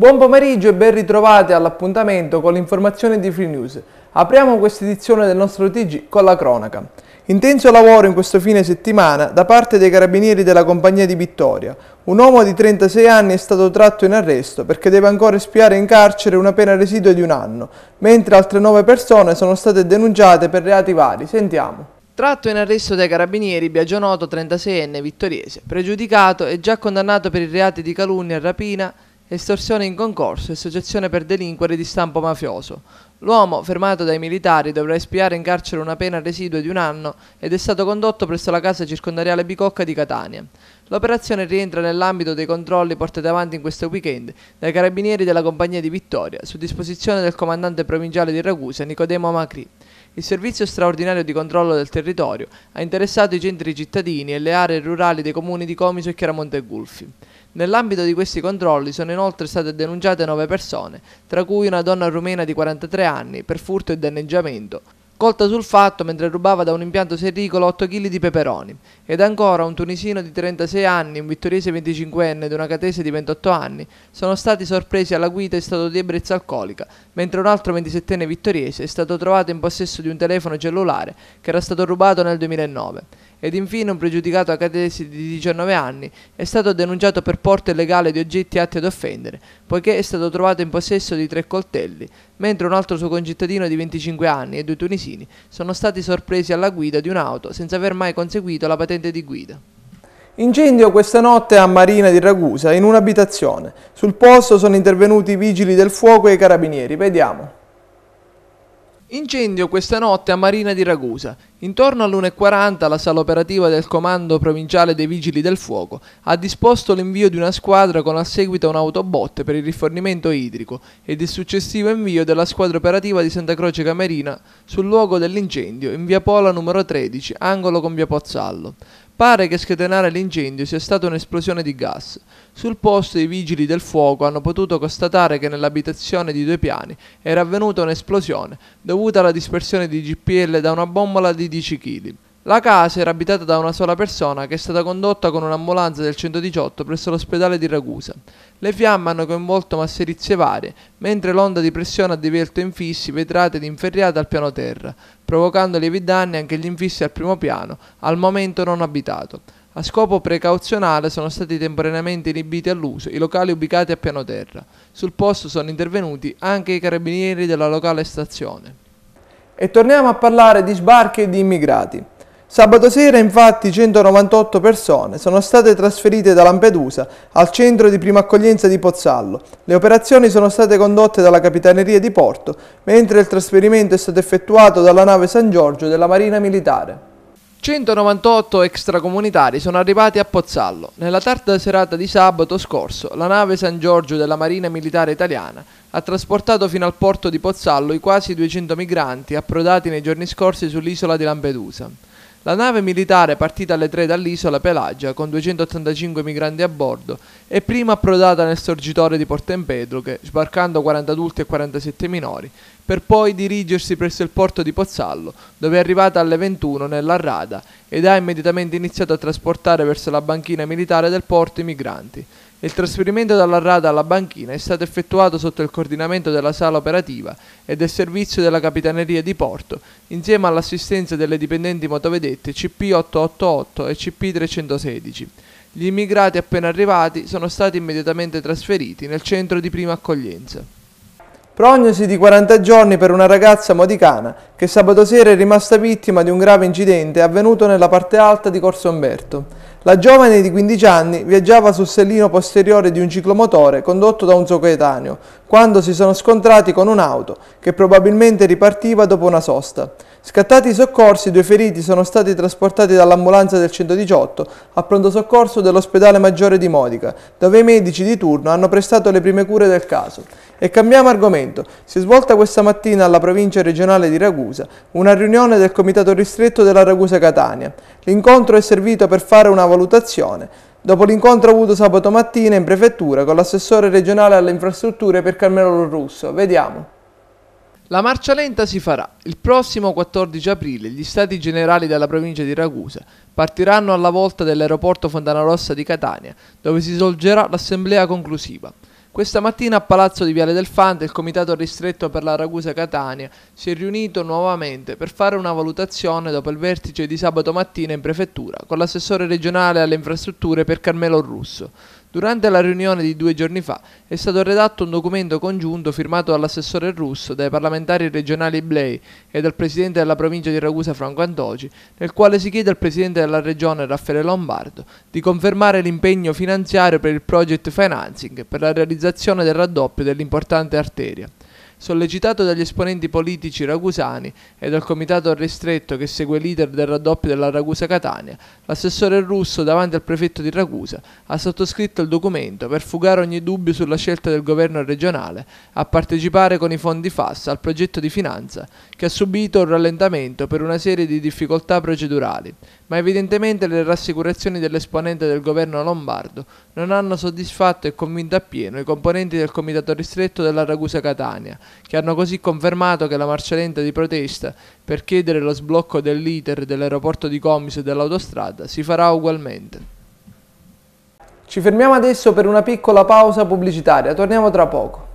Buon pomeriggio e ben ritrovati all'appuntamento con l'informazione di Free News. Apriamo questa edizione del nostro TG con la cronaca. Intenso lavoro in questo fine settimana da parte dei carabinieri della compagnia di Vittoria. Un uomo di 36 anni è stato tratto in arresto perché deve ancora espiare in carcere una pena residua di un anno, mentre altre 9 persone sono state denunciate per reati vari. Sentiamo. Tratto in arresto dai carabinieri Biagionoto, 36enne, vittoriese, pregiudicato e già condannato per i reati di calunnia, e rapina, estorsione in concorso, e associazione per delinquere di stampo mafioso. L'uomo, fermato dai militari, dovrà espiare in carcere una pena residua di un anno ed è stato condotto presso la casa circondariale Bicocca di Catania. L'operazione rientra nell'ambito dei controlli portati avanti in questo weekend dai carabinieri della compagnia di Vittoria, su disposizione del comandante provinciale di Ragusa, Nicodemo Macri. Il servizio straordinario di controllo del territorio ha interessato i centri cittadini e le aree rurali dei comuni di Comiso e Chiaramonte e Gulfi. Nell'ambito di questi controlli sono inoltre state denunciate nove persone, tra cui una donna rumena di 43 anni per furto e danneggiamento, colta sul fatto mentre rubava da un impianto serricolo 8 kg di peperoni. Ed ancora un tunisino di 36 anni, un vittoriese 25enne ed una catese di 28 anni sono stati sorpresi alla guida in stato di ebbrezza alcolica, mentre un altro 27enne vittoriese è stato trovato in possesso di un telefono cellulare che era stato rubato nel 2009. Ed infine un pregiudicato accadese di 19 anni è stato denunciato per porto illegale di oggetti atti ad offendere, poiché è stato trovato in possesso di tre coltelli, mentre un altro suo concittadino di 25 anni e due tunisini sono stati sorpresi alla guida di un'auto senza aver mai conseguito la patente di guida. Incendio questa notte a Marina di Ragusa, in un'abitazione. Sul posto sono intervenuti i vigili del fuoco e i carabinieri. Vediamo. Incendio questa notte a Marina di Ragusa. Intorno all'1.40 la sala operativa del Comando Provinciale dei Vigili del Fuoco ha disposto l'invio di una squadra con a seguito un'autobotte per il rifornimento idrico ed il successivo invio della squadra operativa di Santa Croce Camerina sul luogo dell'incendio in via Pola numero 13, angolo con via Pozzallo. Pare che scatenare l'incendio sia stata un'esplosione di gas. Sul posto i vigili del fuoco hanno potuto constatare che nell'abitazione di due piani era avvenuta un'esplosione dovuta alla dispersione di GPL da una bombola di 10 kg. La casa era abitata da una sola persona che è stata condotta con un'ambulanza del 118 presso l'ospedale di Ragusa. Le fiamme hanno coinvolto masserizie varie, mentre l'onda di pressione ha divelto infissi, vetrate ed inferriate al piano terra, provocando lievi danni anche agli infissi al primo piano, al momento non abitato. A scopo precauzionale sono stati temporaneamente inibiti all'uso i locali ubicati a piano terra. Sul posto sono intervenuti anche i carabinieri della locale stazione. E torniamo a parlare di sbarche e di immigrati. Sabato sera infatti 198 persone sono state trasferite da Lampedusa al centro di prima accoglienza di Pozzallo. Le operazioni sono state condotte dalla Capitaneria di Porto, mentre il trasferimento è stato effettuato dalla nave San Giorgio della Marina Militare. 198 extracomunitari sono arrivati a Pozzallo. Nella tarda serata di sabato scorso, la nave San Giorgio della Marina Militare Italiana ha trasportato fino al porto di Pozzallo i quasi 200 migranti approdati nei giorni scorsi sull'isola di Lampedusa. La nave militare partita alle 3 dall'isola Pelagia con 285 migranti a bordo è prima approdata nel sorgitore di Porto Empedroche, sbarcando 40 adulti e 47 minori, per poi dirigersi presso il porto di Pozzallo, dove è arrivata alle 21 nella rada ed ha immediatamente iniziato a trasportare verso la banchina militare del porto i migranti. Il trasferimento dalla rada alla banchina è stato effettuato sotto il coordinamento della sala operativa e del servizio della Capitaneria di Porto, insieme all'assistenza delle dipendenti motovedette CP888 e CP316. Gli immigrati appena arrivati sono stati immediatamente trasferiti nel centro di prima accoglienza. Prognosi di 40 giorni per una ragazza modicana che sabato sera è rimasta vittima di un grave incidente avvenuto nella parte alta di Corso Umberto. La giovane di 15 anni viaggiava sul sellino posteriore di un ciclomotore condotto da un suo coetaneo, quando si sono scontrati con un'auto che probabilmente ripartiva dopo una sosta. Scattati i soccorsi, due feriti sono stati trasportati dall'ambulanza del 118 a pronto soccorso dell'ospedale maggiore di Modica, dove i medici di turno hanno prestato le prime cure del caso. E cambiamo argomento. Si è svolta questa mattina alla provincia regionale di Ragusa una riunione del comitato ristretto della Ragusa Catania. L'incontro è servito per fare una valutazione dopo l'incontro avuto sabato mattina in prefettura con l'assessore regionale alle infrastrutture per Carmelo Russo. Vediamo. La marcia lenta si farà. Il prossimo 14 aprile gli stati generali della provincia di Ragusa partiranno alla volta dell'aeroporto Fontanarossa di Catania, dove si svolgerà l'assemblea conclusiva. Questa mattina a Palazzo di Viale del Fante il Comitato Ristretto per la Ragusa Catania si è riunito nuovamente per fare una valutazione dopo il vertice di sabato mattina in prefettura con l'assessore regionale alle infrastrutture per Carmelo Russo. Durante la riunione di due giorni fa è stato redatto un documento congiunto firmato dall'assessore russo, dai parlamentari regionali Blay e dal presidente della provincia di Ragusa Franco Antoci, nel quale si chiede al presidente della regione Raffaele Lombardo di confermare l'impegno finanziario per il project financing per la realizzazione del raddoppio dell'importante arteria sollecitato dagli esponenti politici ragusani e dal comitato ristretto che segue il leader del raddoppio della Ragusa-Catania, l'assessore russo davanti al prefetto di Ragusa ha sottoscritto il documento per fugare ogni dubbio sulla scelta del governo regionale a partecipare con i fondi FAS al progetto di finanza che ha subito un rallentamento per una serie di difficoltà procedurali, ma evidentemente le rassicurazioni dell'esponente del governo lombardo non hanno soddisfatto e convinto appieno i componenti del comitato ristretto della Ragusa Catania, che hanno così confermato che la marcia lenta di protesta per chiedere lo sblocco dell'iter dell'aeroporto di Comis e dell'autostrada si farà ugualmente. Ci fermiamo adesso per una piccola pausa pubblicitaria, torniamo tra poco.